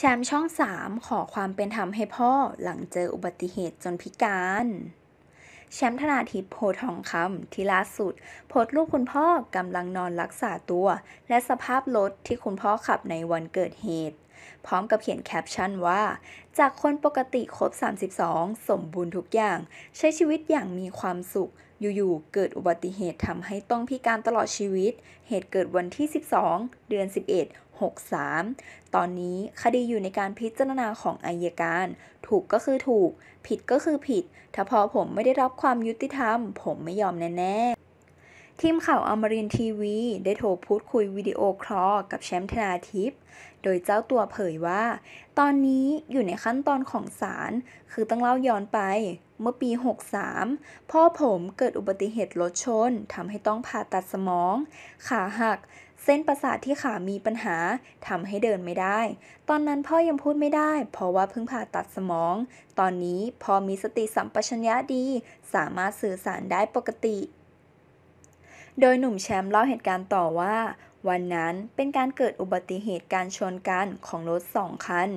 แชมป์ช่อง 3 ขอความเป็นธรรมให้พ่อหลังเจออุบัติเหตุจนพิการ แชมป์ธนาทิพย์โพทองคำ ที่ล่าสุด โพสลูกคุณพ่อกำลังนอนรักษาตัว และสภาพรถที่คุณพ่อขับในวันเกิดเหตุ พร้อมกับเขียนแคปชั่นว่า จากคนปกติครบ 32 สมบูรณ์ทุกอย่าง ใช้ชีวิตอย่างมีความสุข อยู่ๆเกิดอุบัติเหตุทำให้ต้องพิการตลอดชีวิต เหตุเกิดวันที่ 12 เดือน 11 63ตอนนี้คดีอยู่ในการพิจารณาของอายการ ถูกก็คือถูก ผิดก็คือผิด ถ้าพอผมไม่ได้รับความยุติธรรม ผมไม่ยอมแน่ๆทีมข่าวอมรินทีวี ได้โทรพูดคุยวิดีโอคลอกับแชมป์ธนาทิพย์ โดยเจ้าตัวเผยว่า ตอนนี้อยู่ในขั้นตอนของศาล คือต้องเล่าย้อนไป เมื่อปี 63 พ่อผมเกิดอุบัติเหตุรถชนทำให้ต้องผ่าตัดสมอง ขาหัก เส้นประสาทที่ขามีปัญหาทำให้เดินไม่ได้ ตอนนั้นพ่อยังพูดไม่ได้ เพราะว่าเพิ่งผ่าตัดสมอง ตอนนี้พอมีสติสัมปชัญญะดี สามารถสื่อสารได้ปกติโดยหนุ่มแชมป์เล่าเหตุการณ์ต่อว่าวันนั้นเป็นการเกิดอุบัติเหตุการชนกันของรถสองคัน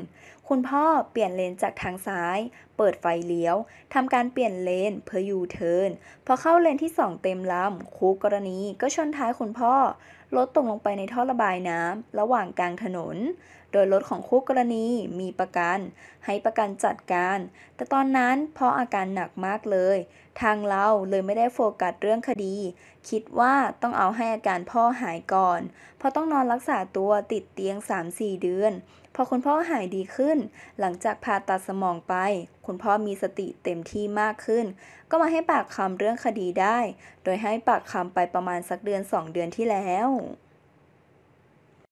คุณพ่อเปลี่ยนเลนจากทางซ้าย เปิดไฟเลี้ยวทำการเปลี่ยนเลนเพื่อยูเทิร์นพอเข้าเลนที่สองเต็มลำ คู่กรณีก็ชนท้ายคุณพ่อ รถตกลงไปในท่อระบายน้ำระหว่างกลางถนน โดยรถของคู่กรณีมีประกัน ให้ประกันจัดการ แต่ตอนนั้นพออาการหนักมากเลย ทางเราเลยไม่ได้โฟกัสเรื่องคดี คิดว่าต้องเอาให้อาการพ่อหายก่อนเพราะต้องนอนรักษาตัวติดเตียง 3-4 เดือน พอคุณพ่อหายดีขึ้น หลังจากผ่าตัดสมองไป คุณพ่อมีสติเต็มที่มากขึ้น ก็มาให้ปากคำเรื่องคดีได้ โดยให้ปากคำไปประมาณสักเดือน 2 เดือนที่แล้ว